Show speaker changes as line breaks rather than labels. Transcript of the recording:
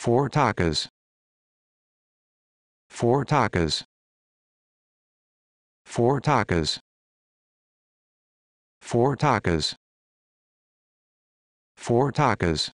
Four tacos. Four tacos. Four tacos. Four tacos. Four tacos.